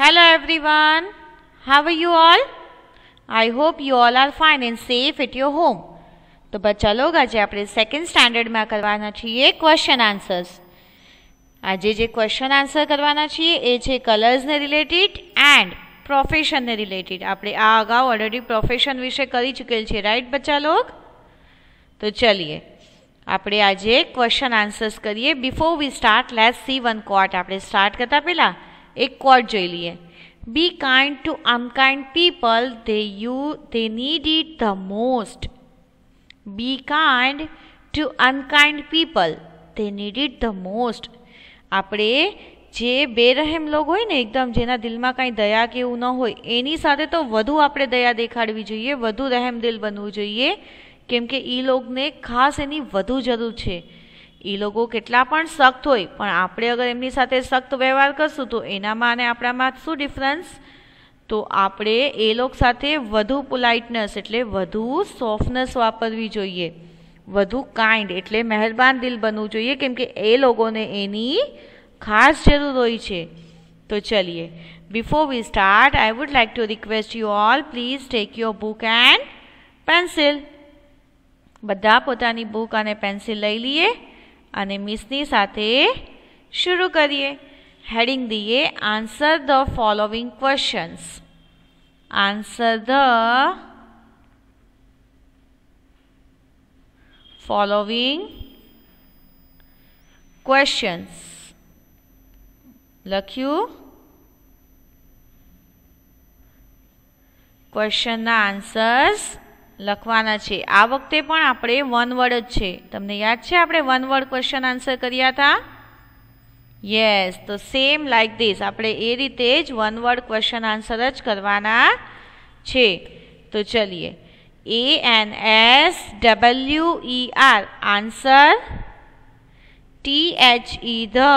Hello everyone how are you all I hope you all are fine and safe at your home तो بچા લોકો આજે આપણે second standard માં કરવાના છે એક ક્વેશ્ચન આન્સર્સ આજે જે ક્વેશ્ચન આન્સર કરવાના છે એ છે કલર્સ ને રિલેટેડ એન્ડ પ્રોફેશન ને રિલેટેડ આપણે આ અગાઉ ઓલરેડી પ્રોફેશન વિશે કરી ચુકેલ છે રાઈટ بچા લોકો તો ચાલીએ આપણે આજે ક્વેશ્ચન આન્સર્સ કરીએ before we start let's see 1 quote આપણે સ્ટાર્ટ કરતા પહેલા એક કોડ જોઈ લઈએ be kind to unkind people they you they need it the most be kind to unkind people they need it the most આપણે જે બેરહેમ log હોય ને એકદમ જેના દિલમાં કાંઈ દયા કે એવું ન હોય એની સાથે તો વધુ આપણે દયા દેખાડવી જોઈએ વધુ રહેમદિલ બનવું જોઈએ કેમ કે એ લોગને ખાસ એની વધુ જરૂર છે એ લોકો કેટલા પણ સખ્ત હોય પણ આપણે અગર એમની સાથે સખ્ત વ્યવહાર કરશું તો એનામાં અને આપણામાં શું ડિફરન્સ તો આપણે એ લોકો સાથે વધુ પોલાઇટનેસ એટલે વધુ સોફ્ટનેસ વાપરવી જોઈએ વધુ કાઇન્ડ એટલે મહેરબાન દિલ બનવું જોઈએ કેમ કે એ લોકોને એની ખાસ જરૂર હોય છે તો ચલીએ before we start I would like to request you all please take your book and pencil બધા પોતાની બુક અને પેન્સિલ લઈ લઈએ અને ミス ની સાથે શુરુ કરિયે heading the answer the following questions answer the following questions લખ્યું ક્વેશ્ચન ધ આન્સર્સ લખવાના છે આ વખતે પણ આપણે વન વર્ડ જ છે તમને યાદ છે આપણે વન વર્ડ ક્વેશ્ચન આન્સર કર્યા હતા યસ તો સેમ લાઇક ધીસ આપણે એ રીતે જ વન વર્ડ ક્વેશ્ચન આન્સર જ કરવાના છે તો ચલીએ A N S W E R answer T H E the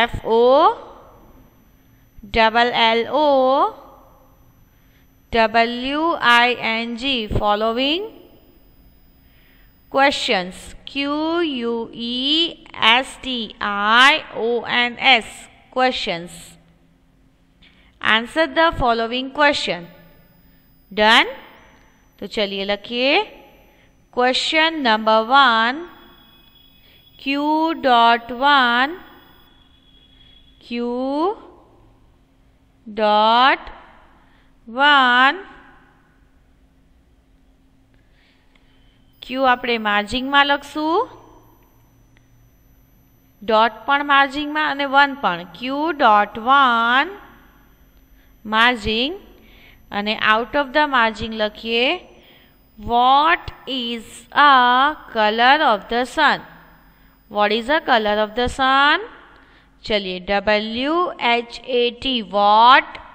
F O double L O W-I-N-G following questions Q-U-E-S-T-I-O-N-S questions. Answer the following question. Done? तो चलिए लखिए question number one Q dot 1 Q dot 1 q આપણે માર્જિનમાં લખશું dot પણ માર્જિનમાં અને 1 પણ q.1 margin અને out of the margin લખીએ what is a colour of the Sun what is a colour of the Sun ચાલીએ w h a t what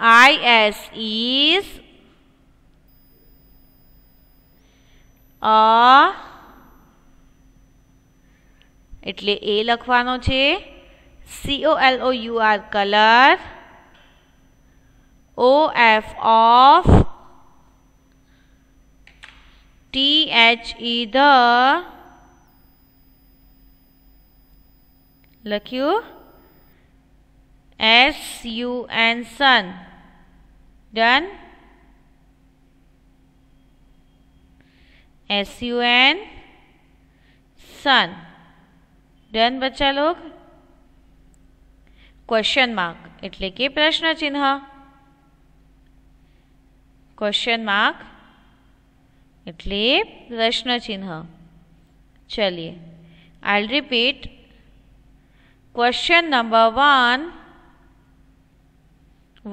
is is a એટલે એ લખવાનો C O L O U R color O F of T H E the લખ્યું S U N sun. Done. S U N sun done બચ્ચા લોક question mark એટલે કે પ્રશ્ન ચિહ્ન ક્વેશ્ચન માર્ક એટલે પ્રશ્ન ચિહ્ન ચલીએ I'll repeat question number one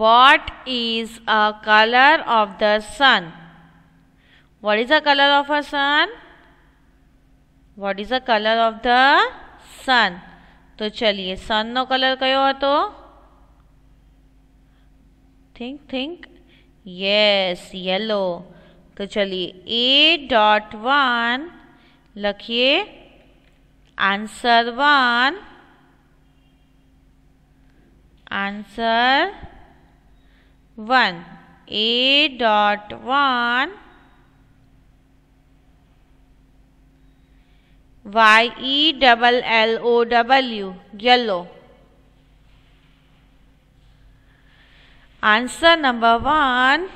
What is a color of the sun? What is the color of a sun? What is the color of the sun? તો ચલીએ સનનો કલર કયો હતો થિંક થિંક યસ યલો તો ચલીએ A dot one લખીએ answer one answer 1 a dot 1 y e double l o w yellow answer number 1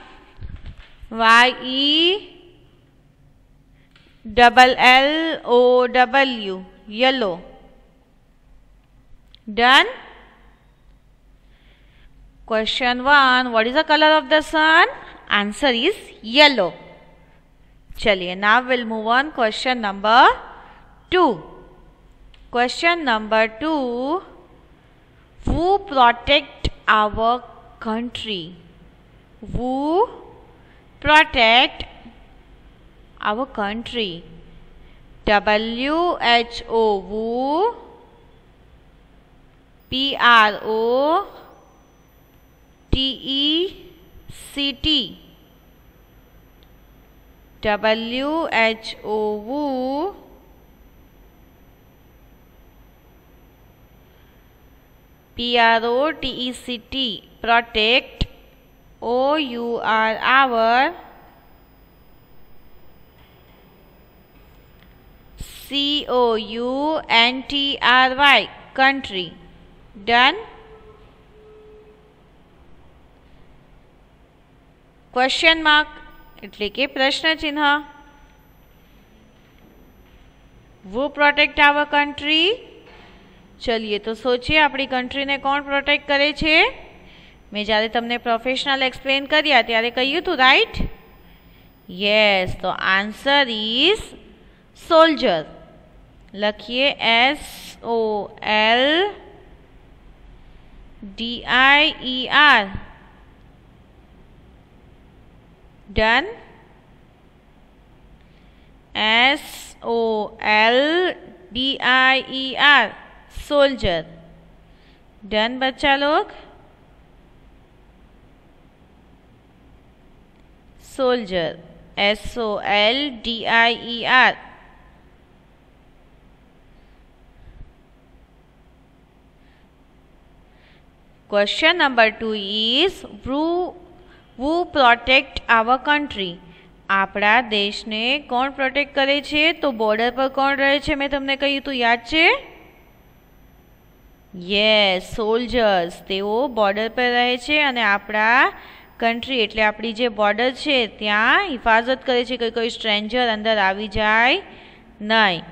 y e double l o w yellow done Question 1. What is the color of the sun? Answer is yellow. चलिए now we'll move on question number 2. Question number 2. Who protect our country? Who protect our country? WHO WHO PRO T E C T W H O P R O T E C T protect O U R our C O U N T R Y country done question mark एट्ले के प्रश्न चिन्ह वो protect our country चलिए तो सोचिए अपनी country ने कौन प्रोटेक्ट करे छे? मैं जारी तमने प्रोफेशनल एक्सप्लेन करिया तेरे कहू थू राइट यस तो आंसर इज सोल्जर लखीए S O L D I E R done S O L D I E R soldier done bacha log soldier S O L D I E R question number 2 is brew who protect our country આપણા દેશને કોણ protect કરે છે તો border પર કોણ રહે છે મેં તમને કહ્યું તું યાદ છે યસ સોલ્જર્સ તેઓ બોર્ડર પર રહે છે અને આપણા કન્ટ્રી એટલે આપણી જે બોર્ડર છે ત્યાં હિફાજત કરે છે કોઈ કોઈ સ્ટ્રેન્જર અંદર આવી જાય નહીં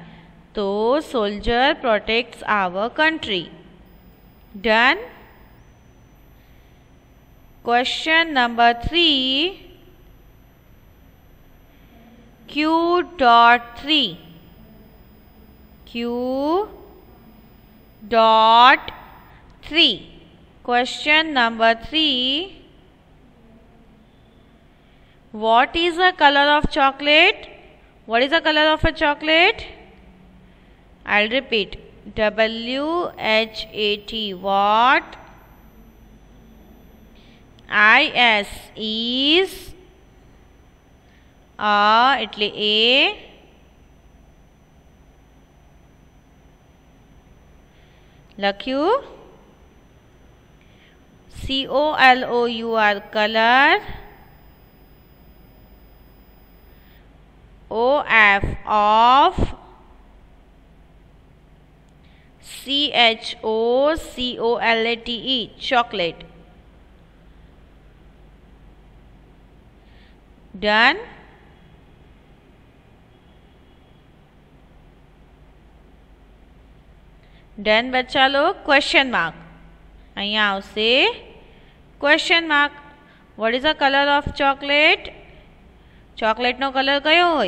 તો soldier protects our country done Question number 3 Q dot 3 Q dot 3 Question number 3 What is the color of chocolate? What is the color of a chocolate? I'll repeat W H A T what? I S is a એટલે a લખ્યું C O L O U R color O F of C H O C O L A T E chocolate done done बच्चा लोग question mark अवसे question mark what is a colour of chocolate chocolate no colour क्यों हो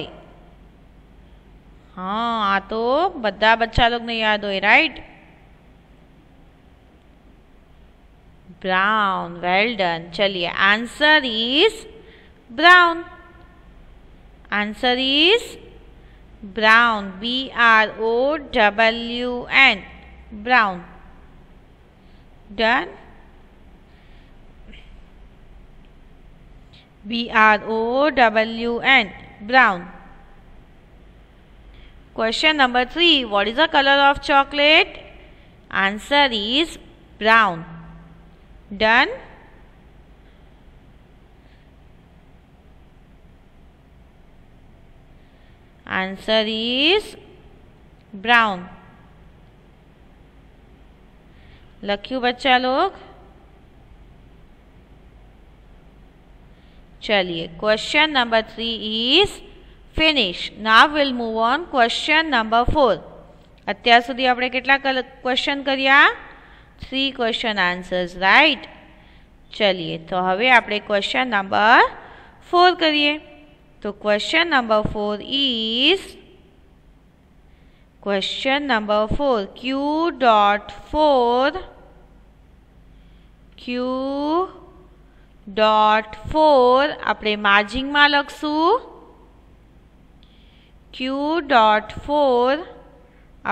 हाँ आ तो बदा बच्चा लोग ने याद हो राइट ब्राउन वेल डन चलिए answer is brown. Answer is brown. B R O W N. Brown. Done. B R O W N. Brown. Question number 3. What is the color of chocolate? Answer is brown. Done. Answer is brown लख्यू बच्चा लोग चलिए question number three is finish now will move on question number four अत्यारुधी अपने के question करिया three question answers right चलिए तो हमें आप क्वेश्चन नंबर फोर करिए તો question number 4 is question number 4 q.4 q.4 આપણે માર્જિનમાં લખશું q.4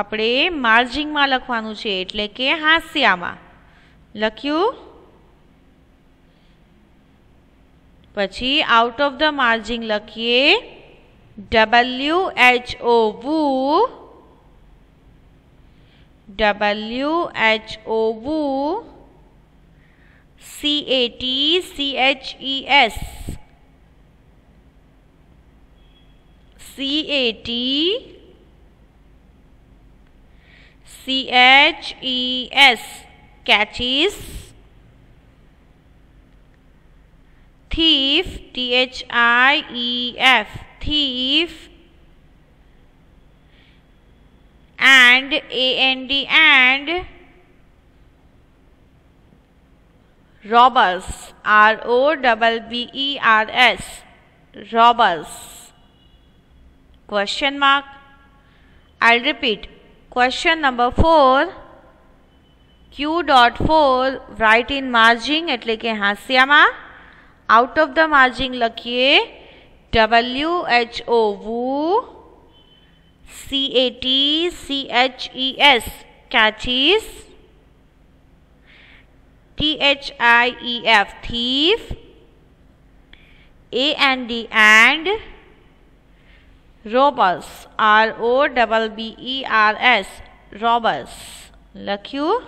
આપણે માર્જિનમાં લખવાનું છે એટલે કે હાશિયામાં લખ્યું P out of the margin लखीए W H O who W H O who C A T C H E S C A T C H E S catches thief T H I E F thief and A N D and robbers R O B B E R S robbers question mark I'll repeat question number 4 Q dot 4 write in margin એટલે કે હાસ્યામાં out of the margin लखीए W H O who C A T C H E S catches T H I E F thief A N D and robbers R O double B E R S robbers लख्यू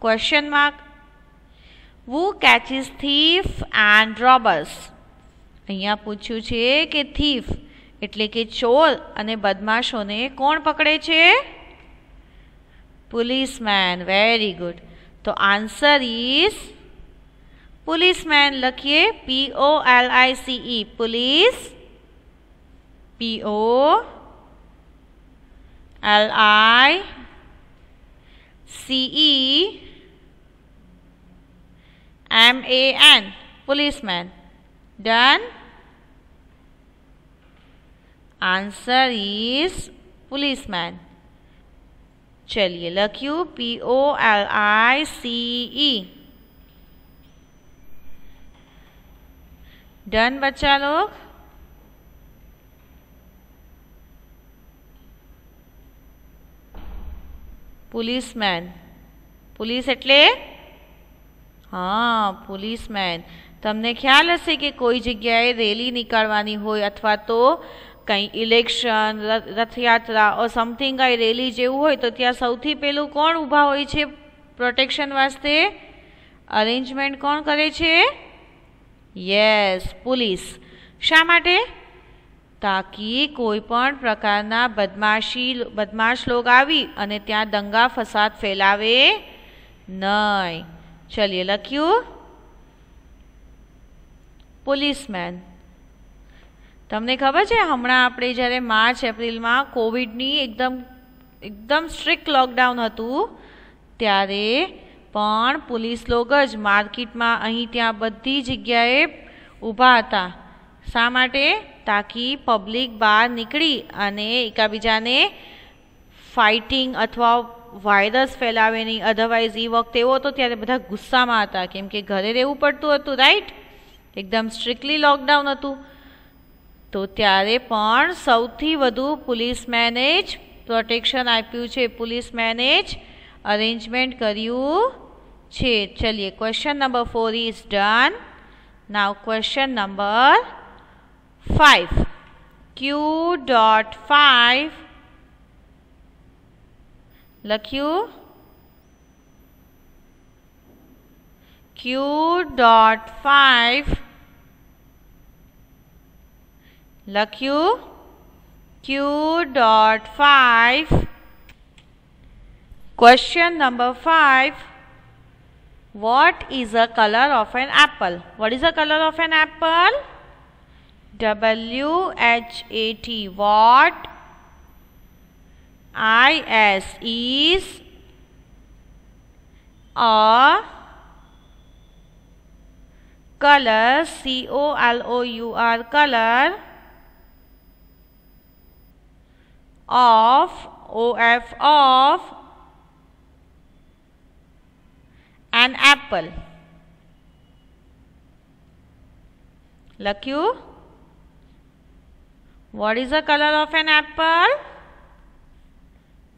question mark who catches thief and robbers અહીંયા પૂછ્યું છે કે thief એટલે કે ચોર અને બદમાશોને કોણ પકડે છે પોલીસમેન વેરી ગુડ તો આન્સર ઇઝ પોલીસમેન લખીએ P O L I C E police P O L I C E M A N policeman done answer is policeman चलिए you P O L I C E done बच्चा लोग policeman police एट्ले હા policeman તમને ખ્યાલ હશે કે કોઈ જગ્યાએ રેલી નીકાળવાની હોય અથવા તો કંઈ ઇલેક્શન રથયાત્રા ઓ સમથિંગ કાંઈ રેલી જેવું હોય તો ત્યાં સૌથી પહેલું કોણ ઊભા હોય છે પ્રોટેક્શન વાસ્તે અરેન્જમેન્ટ કોણ કરે છે યસ પોલીસ શા માટે તાકી કોઈ પણ પ્રકારના બદમાશી બદમાશ લોગ આવી અને ત્યાં દંગા ફસાદ ફેલાવે નહીં ચલિए લખ્યું પોલીસમેન તમને ખબર છે હમણાં આપણે જ્યારે માર્ચ એપ્રિલમાં કોવિડની એકદમ એકદમ સ્ટ્રિક્ટ લોકડાઉન હતું ત્યારે પણ પોલીસ લોક જ માર્કેટમાં અહીં ત્યાં બધી જગ્યાએ ઊભા હતા શા માટે તાકી પબ્લિક બહાર નીકળી અને એકબીજાને ફાઇટિંગ અથવા વાયરસ ફેલાવેની અધરવાઇઝ એ વખતે એવો તો ત્યારે બધા ગુસ્સામાં હતા કેમ કે ઘરે રહેવું પડતું હતું રાઇટ એકદમ સ્ટ્રિક્ટલી લોકડાઉન હતું તો ત્યારે પણ સૌથી વધુ પોલીસમેનેજ પ્રોટેક્શન આપ્યું છે પોલીસમેનેજ અરેન્જમેન્ટ કર્યું છે ચાલીએ question number 4 is done now question number 5 Q.5 લખ્યું ક્યુ ડોટ ફાઈવ લખ્યું Q dot five question number five what is a colour of an apple what is a colour of an apple W H A T what is is a color c o l o u r color of o f of an apple lucky what is the color of an apple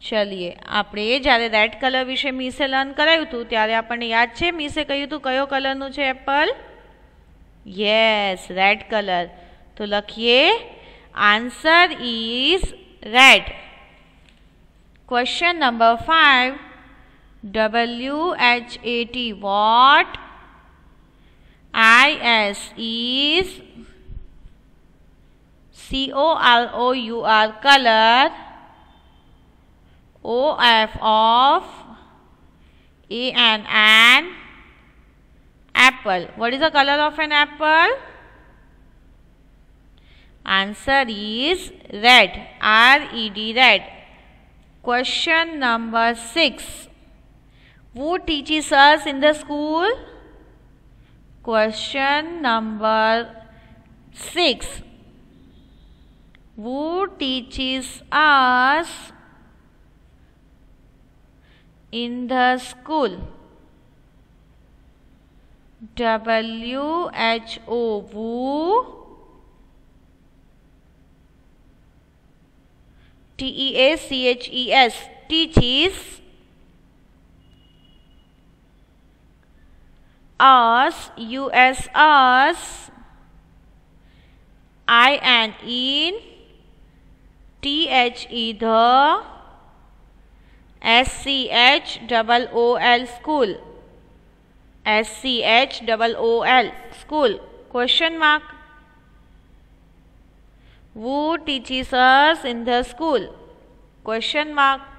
चलिए आप जयरे red colour विषय मीसे learn करायू थू तरह अपन याद है मिसे कहू थू क्यों कलर नु एप्पल यस रेड कलर तो लखीए answer is red question number five W H A T what I S is C O R O U R colour OF of a and an apple. What is the color of an apple? Answer is red. R E D red. Question number 6. Who teaches us in the school? Question number 6. Who teaches us in the school. W H O woo T E A C H E S teaches us U S us I and in T H E the S C H double O L school S C H double O L school question mark who teaches in the school question mark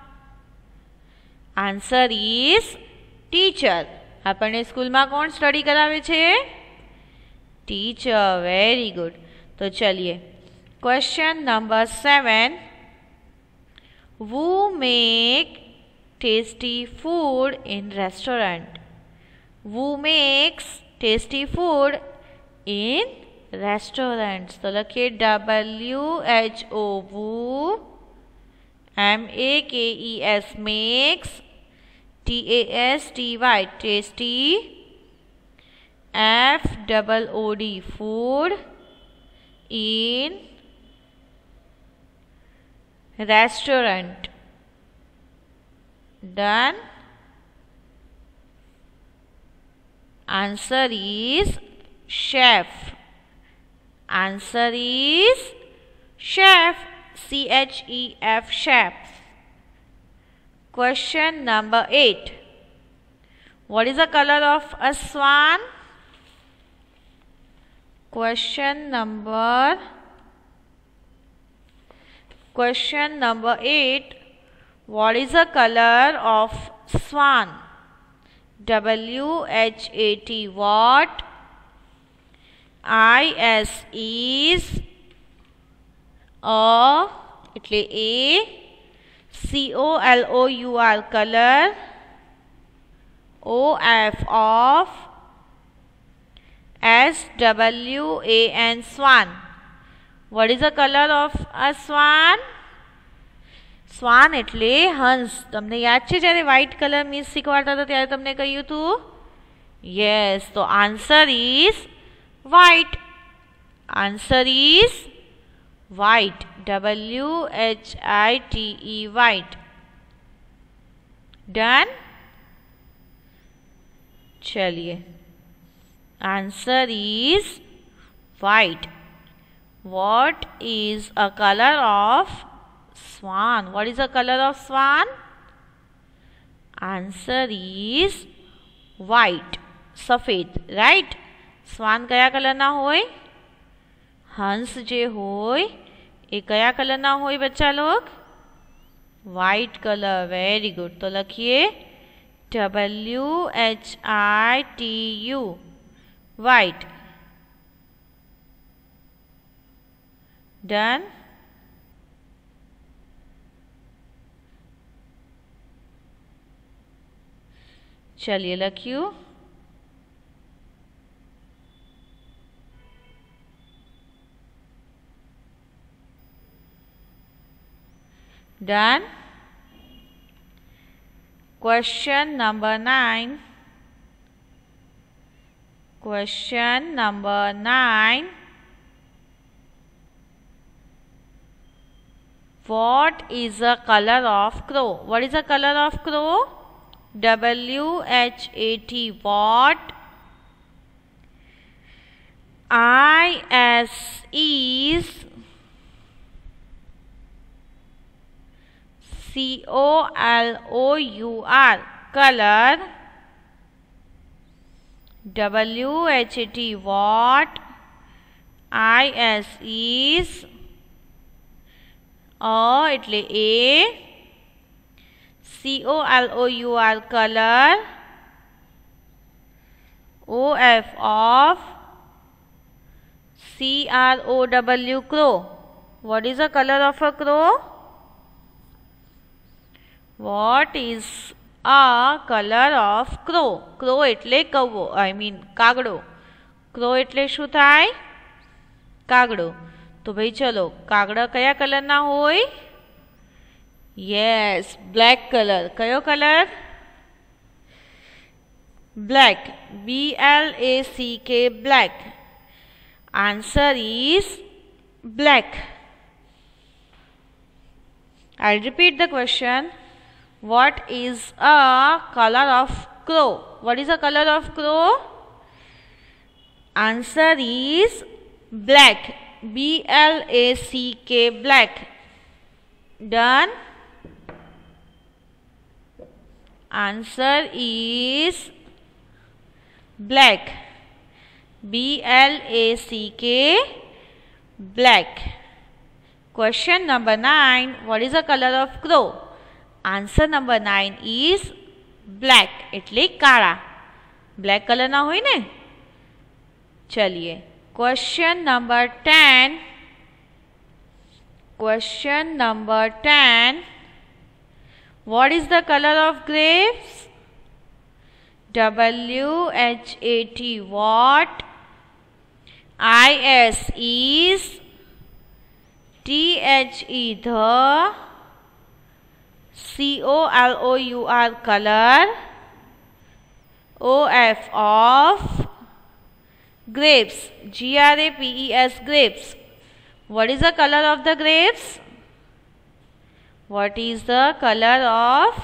answer is teacher अपने school में कौन study करावे छे teacher very good तो चलिए question number seven who make tasty food in restaurant who makes tasty food in restaurants so look here w h o who m a k e s makes t a s t y tasty f double o d food in restaurant done? Answer is chef. Answer is chef. C H E F chef. Question number 8. What is the color of a swan? Question number Question number 8 what is the color of swan? W H A T what? I S is a એટલે A C O L O U R color O F of S W A N swan. What is the color of a swan? Swan एट्ले हंस तमने याद है जय white colour means शीखवाड़ता था तरह तमने कहू थू यस तो answer is white answer is white W H I T E white done चलिए answer is white what is a colour of swan. What is the color of swan? Answer is white. सफ़ेद right swan કયા કલરના હોય હંસ જે હોય એ કયા કલરના હોય બચ્ચા લોગ વ્હાઇટ કલર વેરી ગુડ તો લખીએ W H I T U white done चलिए लखियो done question number 9 question number 9 what is the color of crow what is the color of crow W H A T? What I S? IS color W H T I S? I S is O oh, એટલે A C O L O U R color O F of C R O W crow what is the color of a crow what is a color of crow crow એટલે કવો i mean કાગડો crow એટલે શું થાય કાગડો તો ભઈ ચલો કાગડા કયા કલરના હોય Yes, black color. Kayo color? Black. B-L-A-C-K, black. Answer is black. I'll repeat the question. What is a color of crow? What is a color of crow? Answer is black. B L A C K black. Done. Answer is black B L A C K black question number nine what is the colour of crow answer number nine is black एट्ले काला black colour ना हो चलिए question number ten question number ten What is the color of grapes? W H A T what? I S is T H E the C O L O U R color O F of grapes G R A P E S grapes. What is the color of the grapes? What is the colour of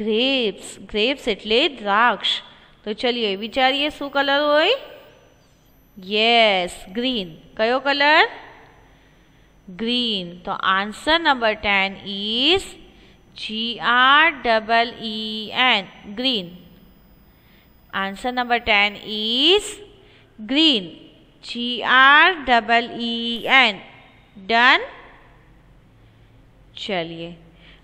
grapes grapes એટલે દ્રાક્ષ તો ચલિયે વિચારીએ શું colour હોય yes green કયો colour green તો answer number 10 is G R D O B L E N green answer number 10 is green G R D O B L E N done चलिए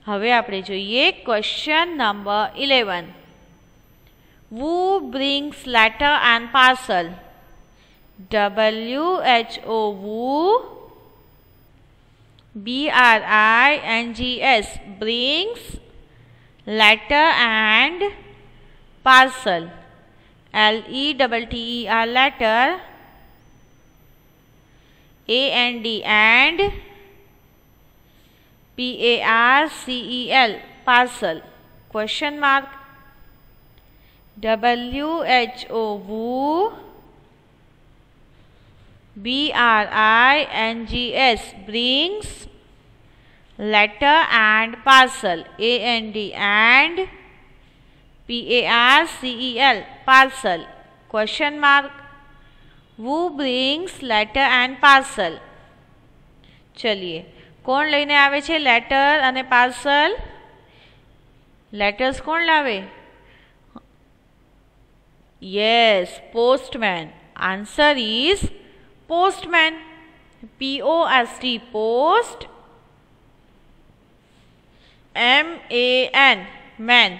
हम आप जुए question number eleven who brings letter and parcel W H O who B are I N G S brings letter and parcel L E double T E R letter A N D and P A R C E L parcel question mark W H O who B R I N G S brings letter and parcel a n d and p a r c e l parcel question mark who brings letter and parcel चलिए कोण लईने आवे छे letter अने parcel letters कोण लावे yes postman answer is postman P O S T post M A N man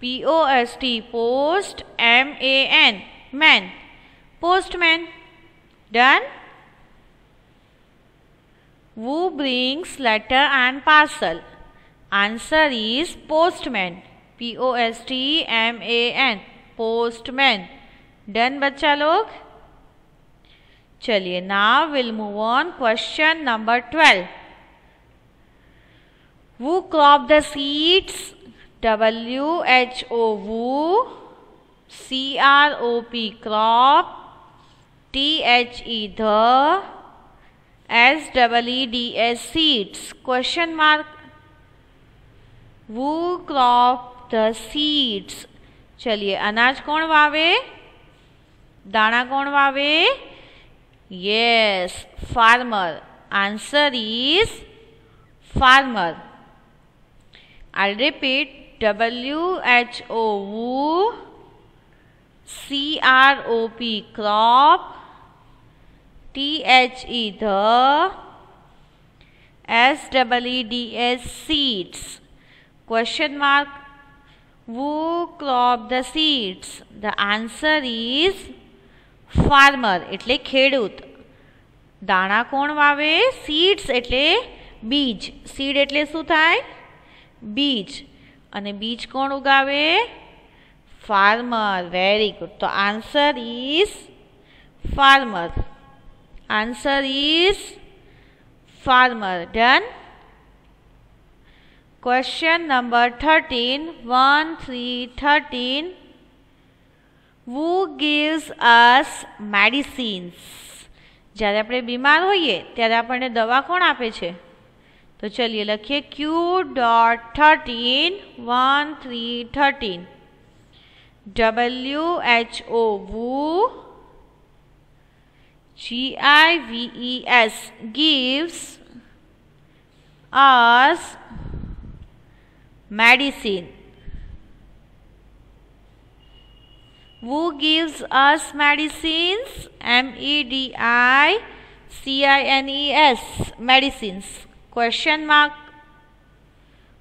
P O S T post M A N man postman done Who brings letter and parcel? Answer is postman. P O S T M A N. Postman. Done बच्चा लोग चलिए now will move on question number twelve who crop the seeds W H O who C R O P crop T H E the S double E D S seeds question mark who crop the seeds चलिए अनाज कौन वावे दाना कौन वावे yes farmer answer is farmer I repeat W H O who C R O P crop T H E the S double E D S seeds. Question mark. Who crop the seeds? The answer is farmer એટલે ખેડૂત દાણા કોણ વાવે seeds એટલે બીજ seed એટલે શું થાય બીજ અને બીજ કોણ ઉગાવે farmer very good તો answer is farmer answer is farmer done question number 13 1 3 13 who gives us medicines જ્યારે આપણે બીમાર હોઈએ ત્યારે આપણને દવા કોણ આપે છે તો ચલીએ લખીએ Q dot thirteen one three thirteen W H O who G I V E S gives us medicine. Who gives us medicines? M E D I C I N E S medicines. Question mark.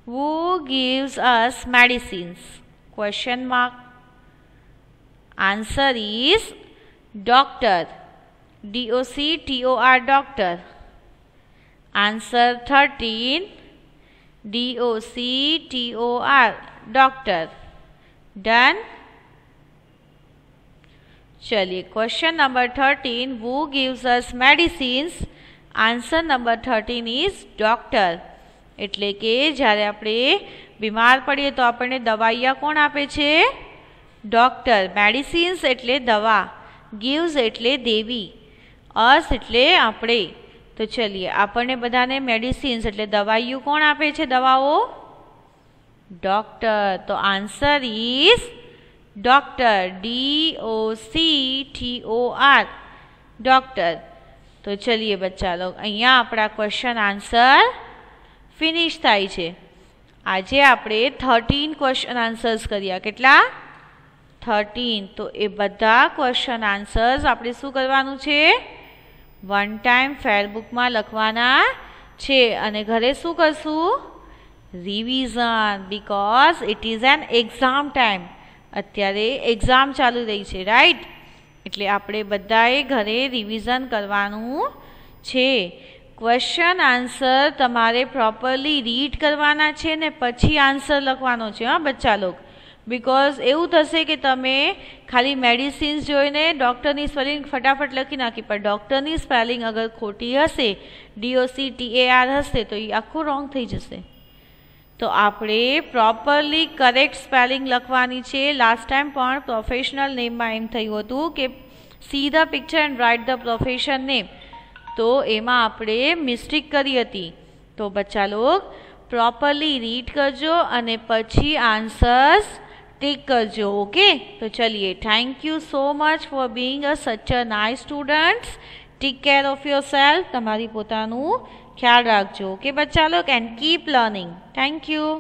Who gives us medicines? Question mark. Answer is doctor. D O C T O R doctor answer thirteen D O C T O R doctor done चलिए question number thirteen who gives us medicine answer number thirteen is doctor एट्ले कि जयरे अपने बीमार पड़िए तो अपने दवाइया को आपे डॉक्टर मेडिसिन्स एट्ले दवा गीव्स एट्ले देवी અસ એટલે આપણે તો ચલીએ આપણને બધાને મેડિસિન્સ એટલે દવાઈઓ કોણ આપે છે દવાઓ ડૉક્ટર તો answer is doctor D O C T O R doctor તો ચલીએ બચ્ચા લોગ અહીંયા આપણા ક્વેશ્ચન આન્સર ફિનિશ થાય છે આજે આપણે થર્ટીન ક્વેશ્ચન આન્સર્સ કર્યા કેટલા થર્ટીન તો એ બધા ક્વેશ્ચન આન્સર્સ આપણે શું કરવાનું છે વન ટાઈમ ફેરબુકમાં લખવાના છે અને ઘરે શું કરશું revision because it is an exam time અત્યારે એક્ઝામ ચાલુ રહી છે રાઈટ એટલે આપણે બધાએ ઘરે રિવિઝન કરવાનું છે ક્વેશ્ચન આન્સર તમારે પ્રોપરલી રીડ કરવાના છે ને પછી આન્સર લખવાનો છે હા બચ્ચા લોકો બિકોઝ એવું થશે કે તમે ખાલી મેડિસિન્સ જોઈને ડૉક્ટરની સ્પેલિંગ ફટાફટ લખી નાખી પણ ડૉક્ટરની સ્પેલિંગ અગર ખોટી હશે ડીઓસી ટી એ આર હશે તો એ આખું રોંગ થઈ જશે તો આપણે પ્રોપરલી કરેક્ટ સ્પેલિંગ લખવાની છે લાસ્ટ ટાઈમ પણ પ્રોફેશનલ નેમમાં એમ થયું હતું કે see the picture and write the profession name તો એમાં આપણે મિસ્ટેક કરી હતી તો બચ્ચા લોક પ્રોપરલી રીડ કરજો અને પછી આન્સર્સ स्टिकर्स जो ओके तो चलिए thank you so much for being a such a nice students take care of yourself तुम्हारी पोता ख्याल रखो ओके बच्चा लोग and keep learning thank you